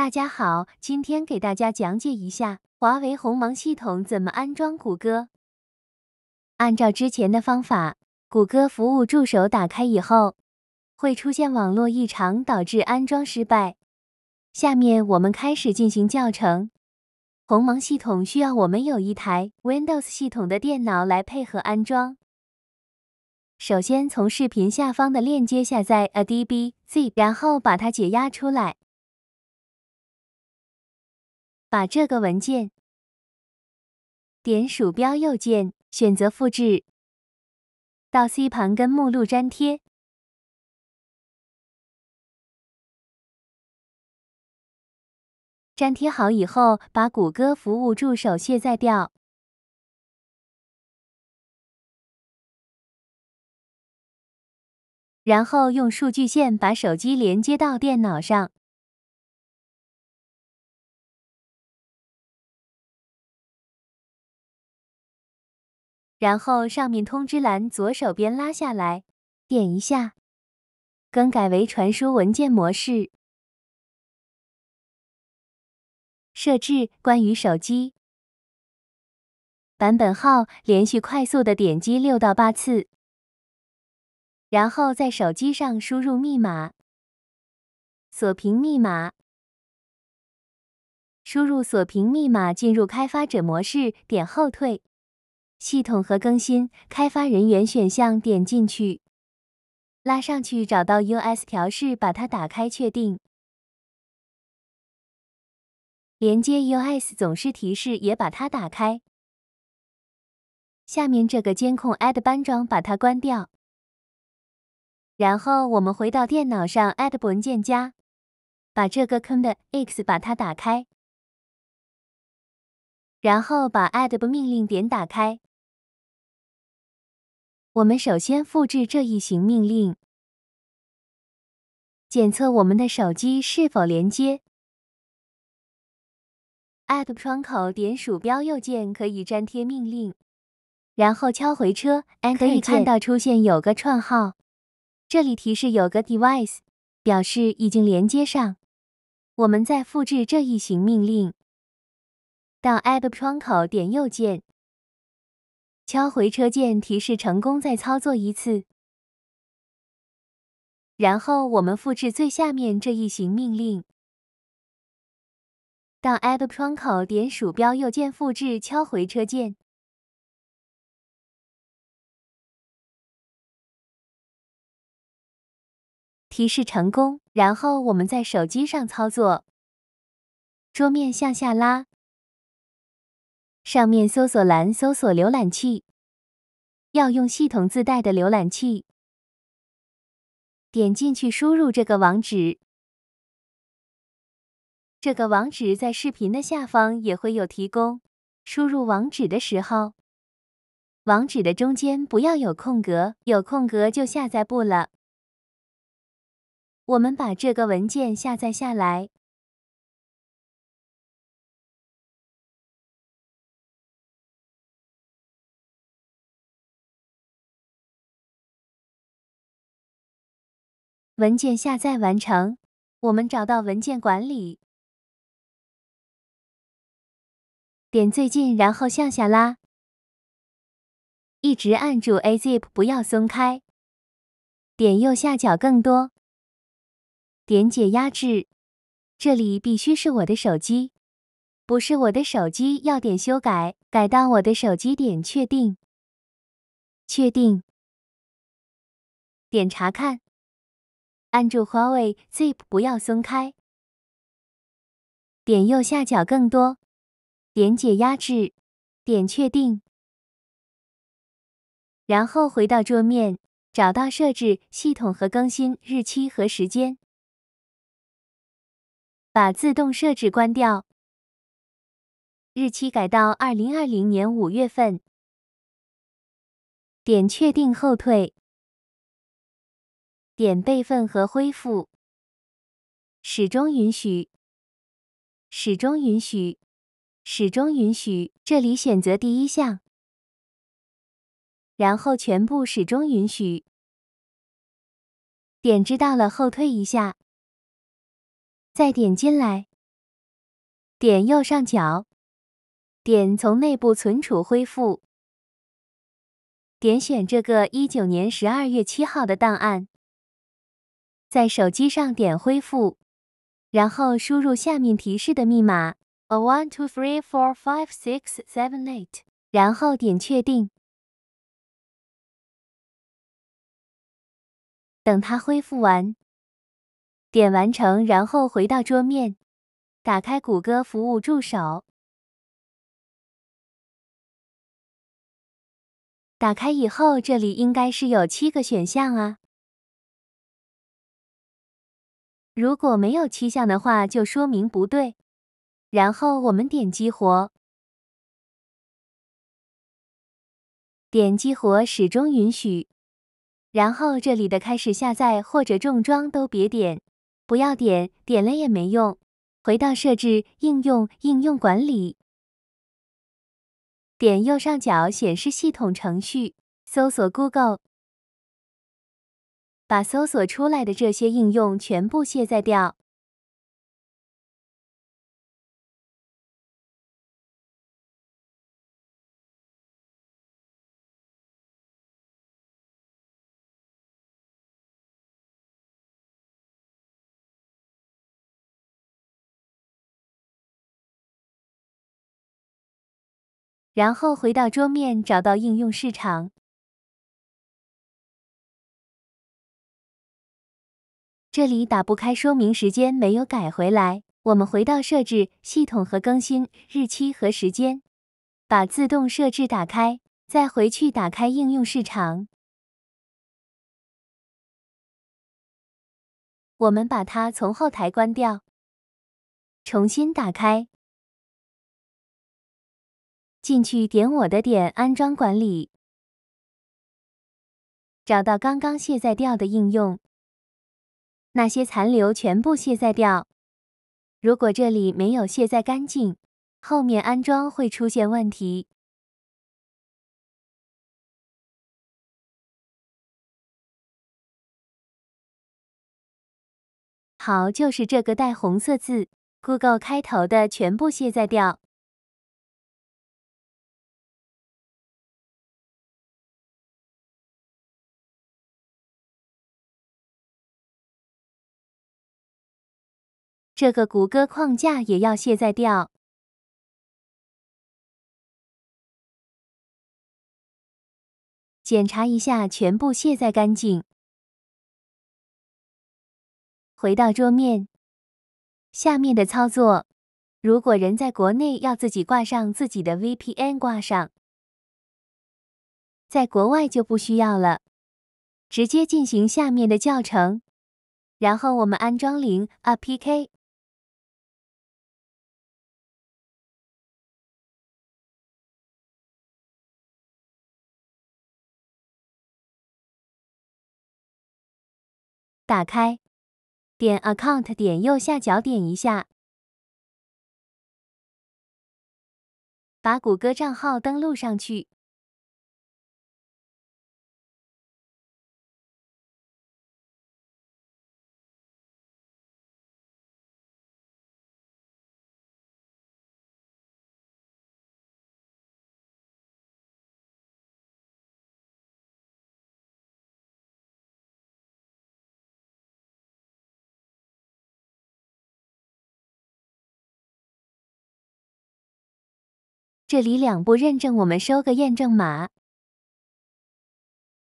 大家好，今天给大家讲解一下华为鸿蒙系统怎么安装谷歌。按照之前的方法，谷歌服务助手打开以后会出现网络异常，导致安装失败。下面我们开始进行教程。鸿蒙系统需要我们有一台 Windows 系统的电脑来配合安装。首先从视频下方的链接下载 adb z 然后把它解压出来。把这个文件点鼠标右键，选择复制，到 C 盘跟目录粘贴。粘贴好以后，把谷歌服务助手卸载掉，然后用数据线把手机连接到电脑上。然后上面通知栏左手边拉下来，点一下，更改为传输文件模式。设置，关于手机，版本号，连续快速的点击六到八次，然后在手机上输入密码，锁屏密码，输入锁屏密码，进入开发者模式，点后退。系统和更新，开发人员选项点进去，拉上去找到 U S 调试，把它打开，确定。连接 U S 总是提示，也把它打开。下面这个监控 Add 班装，把它关掉。然后我们回到电脑上 Add 文件夹，把这个坑的 X 把它打开，然后把 Add 命令点打开。我们首先复制这一行命令，检测我们的手机是否连接。App 窗口点鼠标右键可以粘贴命令，然后敲回车，可以看到出现有个串号，这里提示有个 device，表示已经连接上。我们再复制这一行命令到 App 窗口点右键。敲回车键，提示成功，再操作一次。然后我们复制最下面这一行命令到 App 窗口，点鼠标右键复制，敲回车键，提示成功。然后我们在手机上操作，桌面向下拉。上面搜索栏搜索浏览器，要用系统自带的浏览器。点进去，输入这个网址。这个网址在视频的下方也会有提供。输入网址的时候，网址的中间不要有空格，有空格就下载不了。我们把这个文件下载下来。文件下载完成，我们找到文件管理，点最近，然后向下拉，一直按住 A ZIP 不要松开，点右下角更多，点解压制。这里必须是我的手机，不是我的手机要点修改，改到我的手机，点确定，确定，点查看。按住华为 ZIP 不要松开，点右下角更多，点解压制，点确定，然后回到桌面，找到设置、系统和更新、日期和时间，把自动设置关掉，日期改到二零二零年五月份，点确定后退。点备份和恢复，始终允许，始终允许，始终允许。这里选择第一项，然后全部始终允许。点知道了，后退一下，再点进来，点右上角，点从内部存储恢复，点选这个一九年十二月七号的档案。在手机上点恢复，然后输入下面提示的密码 a one two three four five six seven eight，然后点确定。等它恢复完，点完成，然后回到桌面，打开谷歌服务助手。打开以后，这里应该是有七个选项啊。如果没有七项的话，就说明不对。然后我们点激活，点激活始终允许。然后这里的开始下载或者重装都别点，不要点，点了也没用。回到设置，应用，应用管理，点右上角显示系统程序，搜索 Google。把搜索出来的这些应用全部卸载掉，然后回到桌面，找到应用市场。这里打不开，说明时间没有改回来。我们回到设置、系统和更新、日期和时间，把自动设置打开，再回去打开应用市场。我们把它从后台关掉，重新打开，进去点我的点安装管理，找到刚刚卸载掉的应用。那些残留全部卸载掉。如果这里没有卸载干净，后面安装会出现问题。好，就是这个带红色字 “Google” 开头的全部卸载掉。这个谷歌框架也要卸载掉，检查一下，全部卸载干净。回到桌面，下面的操作，如果人在国内，要自己挂上自己的 VPN，挂上；在国外就不需要了，直接进行下面的教程。然后我们安装零啊 PK。打开，点 Account，点右下角，点一下，把谷歌账号登录上去。这里两步认证，我们收个验证码，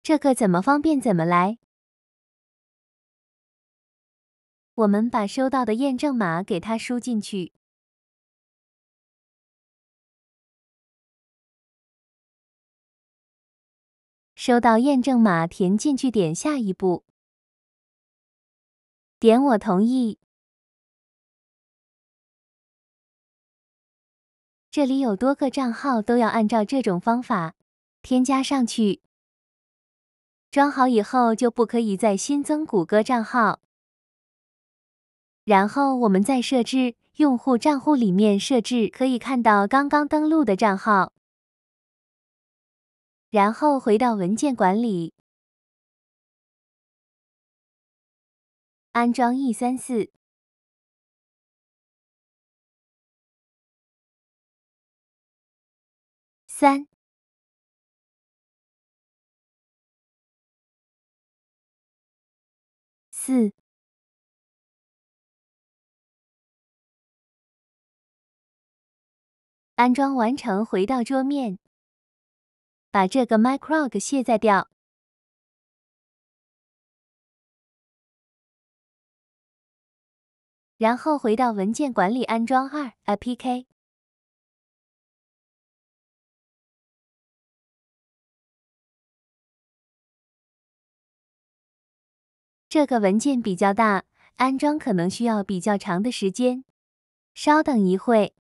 这个怎么方便怎么来。我们把收到的验证码给它输进去，收到验证码填进去，点下一步，点我同意。这里有多个账号，都要按照这种方法添加上去。装好以后就不可以再新增谷歌账号。然后我们在设置用户账户里面设置，可以看到刚刚登录的账号。然后回到文件管理，安装 e 三四。三、四，安装完成，回到桌面，把这个 Microg 卸载掉，然后回到文件管理，安装二 APK。这个文件比较大，安装可能需要比较长的时间，稍等一会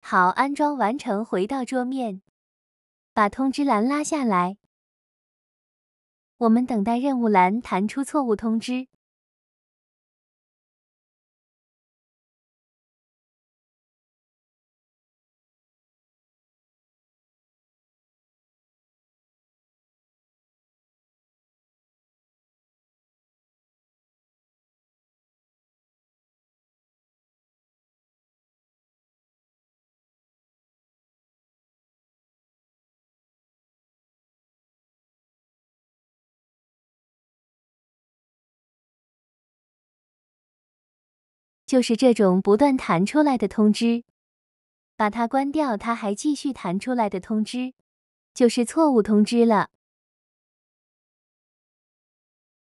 好，安装完成，回到桌面，把通知栏拉下来，我们等待任务栏弹出错误通知。就是这种不断弹出来的通知，把它关掉，它还继续弹出来的通知，就是错误通知了。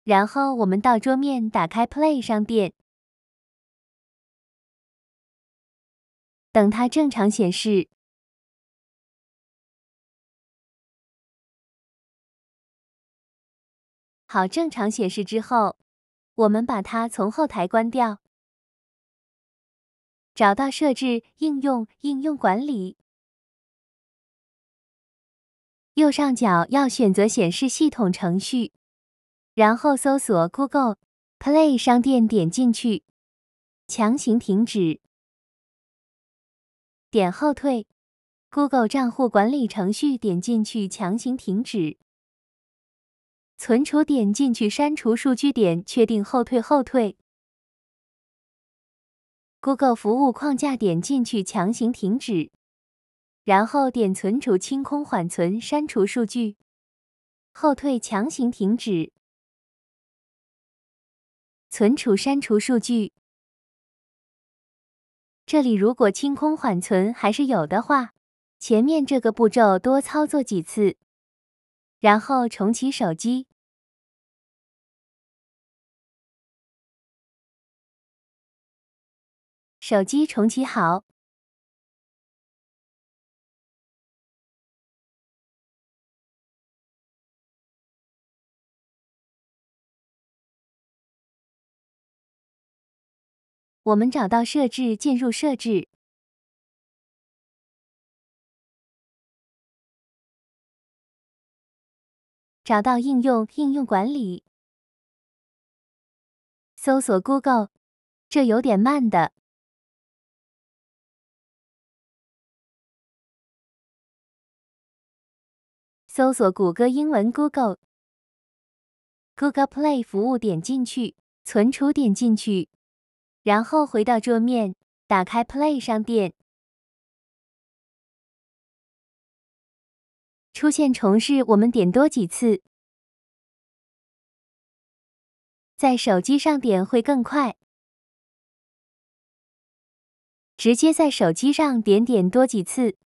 然后我们到桌面打开 Play 商店，等它正常显示。好，正常显示之后，我们把它从后台关掉。找到设置，应用，应用管理，右上角要选择显示系统程序，然后搜索 Google Play 商店，点进去，强行停止，点后退，Google 账户管理程序，点进去，强行停止，存储，点进去，删除数据，点确定，后退，后退。Google 服务框架点进去，强行停止，然后点存储清空缓存，删除数据，后退，强行停止，存储删除数据。这里如果清空缓存还是有的话，前面这个步骤多操作几次，然后重启手机。手机重启好，我们找到设置，进入设置，找到应用，应用管理，搜索 Google，这有点慢的。搜索谷歌英文 Google Google Play 服务，点进去，存储点进去，然后回到桌面，打开 Play 商店，出现重试，我们点多几次，在手机上点会更快，直接在手机上点点多几次。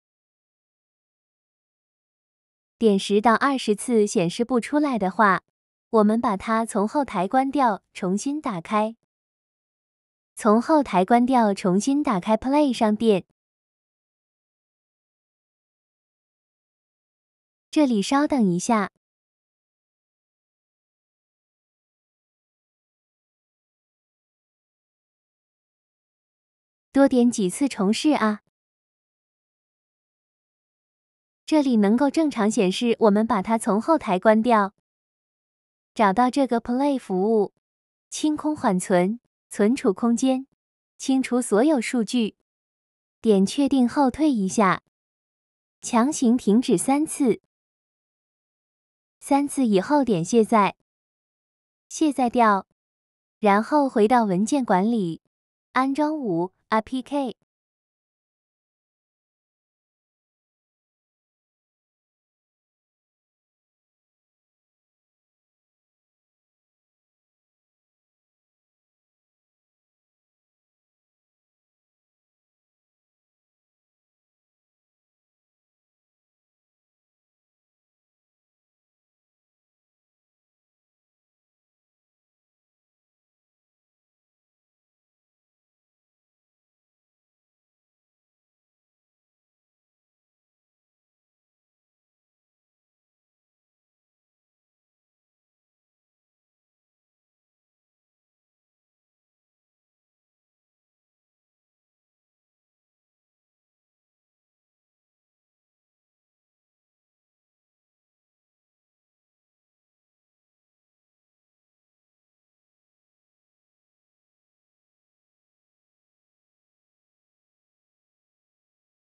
点十到二十次显示不出来的话，我们把它从后台关掉，重新打开。从后台关掉，重新打开 Play 商店。这里稍等一下，多点几次重试啊。这里能够正常显示，我们把它从后台关掉。找到这个 Play 服务，清空缓存、存储空间，清除所有数据。点确定，后退一下，强行停止三次，三次以后点卸载，卸载掉。然后回到文件管理，安装五 APK。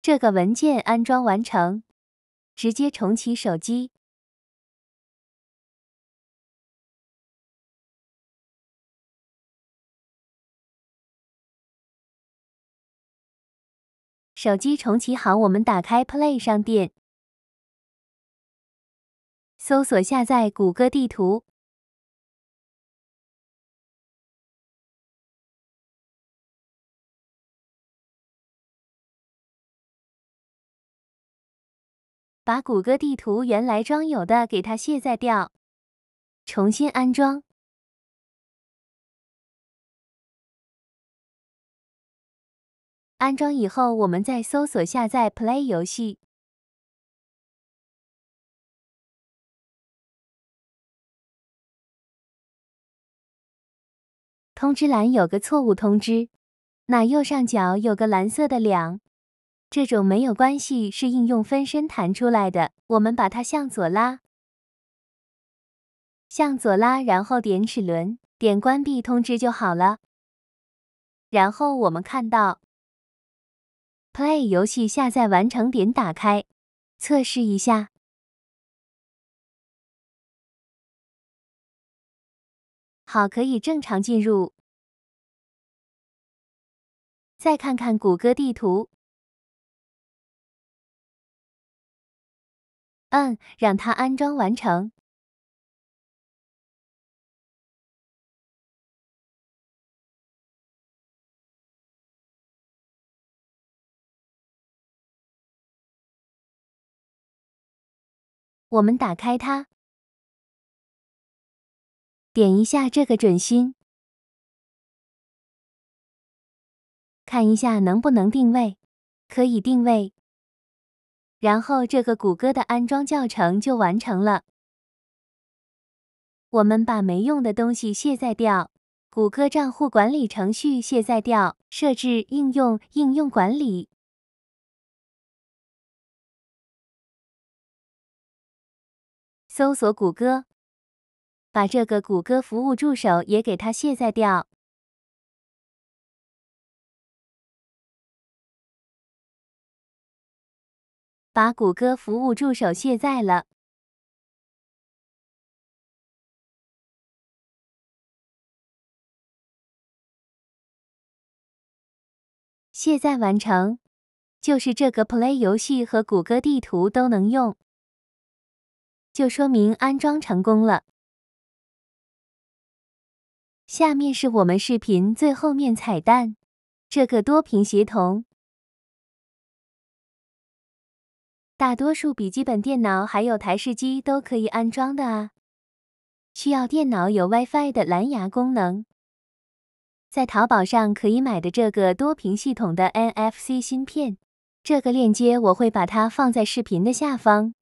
这个文件安装完成，直接重启手机。手机重启好，我们打开 Play 商店，搜索下载谷歌地图。把谷歌地图原来装有的给它卸载掉，重新安装。安装以后，我们再搜索下载 Play 游戏。通知栏有个错误通知，那右上角有个蓝色的两。这种没有关系，是应用分身弹出来的，我们把它向左拉，向左拉，然后点齿轮，点关闭通知就好了。然后我们看到 Play 游戏下载完成，点打开，测试一下，好，可以正常进入。再看看谷歌地图。嗯，让它安装完成。我们打开它，点一下这个准心，看一下能不能定位，可以定位。然后这个谷歌的安装教程就完成了。我们把没用的东西卸载掉，谷歌账户管理程序卸载掉，设置应用应用管理，搜索谷歌，把这个谷歌服务助手也给它卸载掉。把谷歌服务助手卸载了，卸载完成。就是这个 Play 游戏和谷歌地图都能用，就说明安装成功了。下面是我们视频最后面彩蛋，这个多屏协同。大多数笔记本电脑还有台式机都可以安装的啊，需要电脑有 WiFi 的蓝牙功能，在淘宝上可以买的这个多屏系统的 NFC 芯片，这个链接我会把它放在视频的下方。